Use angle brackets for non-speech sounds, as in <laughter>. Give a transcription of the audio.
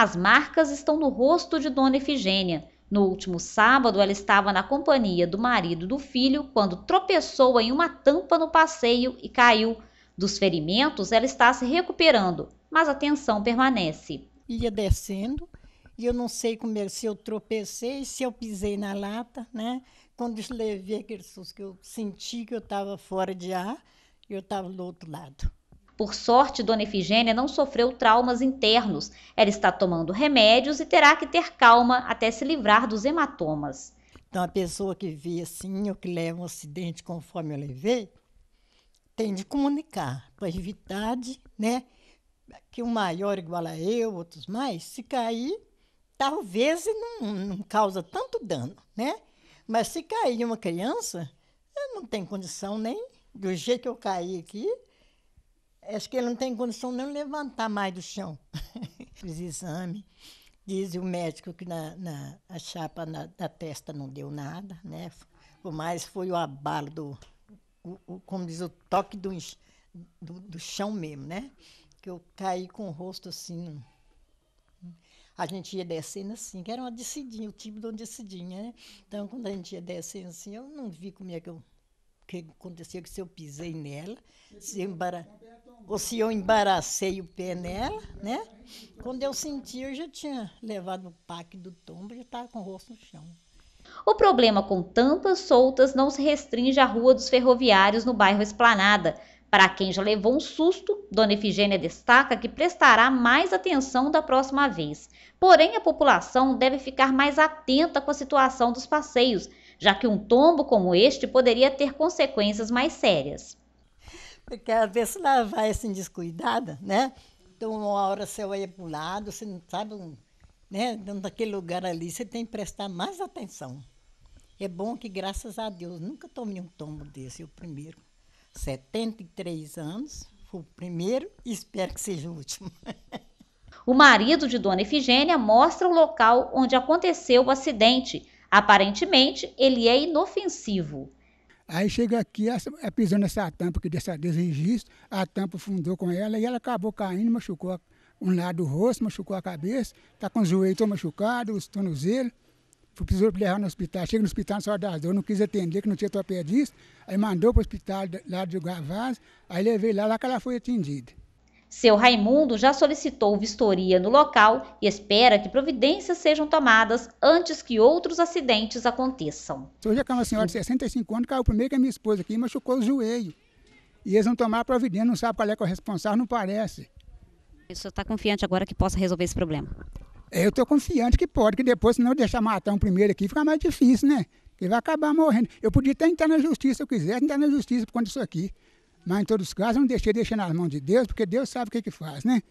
As marcas estão no rosto de Dona Efigênia. No último sábado, ela estava na companhia do marido e do filho quando tropeçou em uma tampa no passeio e caiu. Dos ferimentos, ela está se recuperando, mas a tensão permanece. Ia descendo e eu não sei como é, se eu tropecei, se eu pisei na lata, né? Quando eu levei aquele susto que eu senti que eu estava fora de ar, eu estava do outro lado. Por sorte, Dona Efigênia não sofreu traumas internos. Ela está tomando remédios e terá que ter calma até se livrar dos hematomas. Então, a pessoa que vê assim ou que leva um acidente conforme eu levei, tem de comunicar para evitar, né? Que um maior igual a eu, outros mais, se cair, talvez não, não causa tanto dano, né? Mas se cair uma criança, não tem condição nem do jeito que eu caí aqui, Acho que ele não tem condição nem levantar mais do chão. <laughs> Fiz exame. Diz o médico que na, na a chapa na, da testa não deu nada, né? O mais foi o abalo do, o, o, como diz, o toque do, do, do, chão mesmo, né? Que eu caí com o rosto assim. A gente ia descendo assim, que era uma descidinha, o tipo de uma descidinha, né? Então, quando a gente ia descendo assim, eu não vi como é que eu que aconteceu que se eu pisei nela, se embara... ou se eu embaracei o pé nela, né? Quando eu senti, eu já tinha levado o pac do tombo, já estava com o rosto no chão. O problema com tampas soltas não se restringe à Rua dos Ferroviários, no bairro Esplanada. Para quem já levou um susto, Dona Efigênia destaca que prestará mais atenção da próxima vez. Porém, a população deve ficar mais atenta com a situação dos passeios, já que um tombo como este poderia ter consequências mais sérias. Porque às vezes ela vai assim descuidada, né? Então, uma hora você olha para o lado, você não sabe, né? Dentro daquele lugar ali, você tem que prestar mais atenção. É bom que, graças a Deus, nunca tomei um tombo desse, o primeiro. 73 anos, fui o primeiro e espero que seja o último. O marido de Dona Efigênia mostra o local onde aconteceu o acidente, Aparentemente, ele é inofensivo. Aí chega aqui, é essa, pisou nessa tampa que dessa desregistro, a tampa fundou com ela e ela acabou caindo, machucou um lado do rosto, machucou a cabeça, está com os joelhos machucados, os tornozelos. Precisou levar no hospital. Chega no hospital, só das dor, não quis atender, que não tinha torpedista. Aí mandou para o hospital lá de Gavaz, aí levei lá, lá que ela foi atendida. Seu Raimundo já solicitou vistoria no local e espera que providências sejam tomadas antes que outros acidentes aconteçam. Hoje uma senhora de 65 anos caiu primeiro que a minha esposa aqui machucou o joelho. E eles não tomaram providência, não sabe qual é, que é o responsável, não parece. O senhor está confiante agora que possa resolver esse problema? É, eu estou confiante que pode, que depois, se não deixar matar um primeiro aqui, fica mais difícil, né? Ele vai acabar morrendo. Eu podia até entrar na justiça se eu quisesse, entrar na justiça por conta disso aqui. Mas em todos os casos, não deixei deixar nas mãos de Deus, porque Deus sabe o que, que faz, né?